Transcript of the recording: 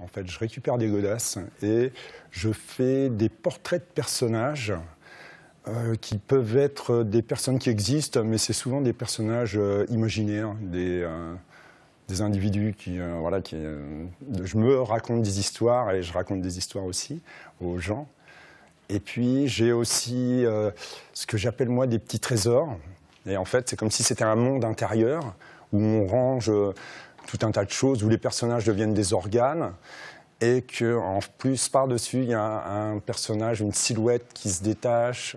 En fait, je récupère des godasses et je fais des portraits de personnages euh, qui peuvent être des personnes qui existent, mais c'est souvent des personnages euh, imaginaires, des, euh, des, individus qui, voilà, qui, je me raconte des histoires et je raconte des histoires aussi aux gens. Et puis j'ai aussi ce que j'appelle moi des petits trésors. Et en fait, c'est comme si c'était un monde intérieur où on range tout un tas de choses où les personnages deviennent des organes et qu'en plus, par-dessus, il y a un, un personnage, une silhouette qui se détache.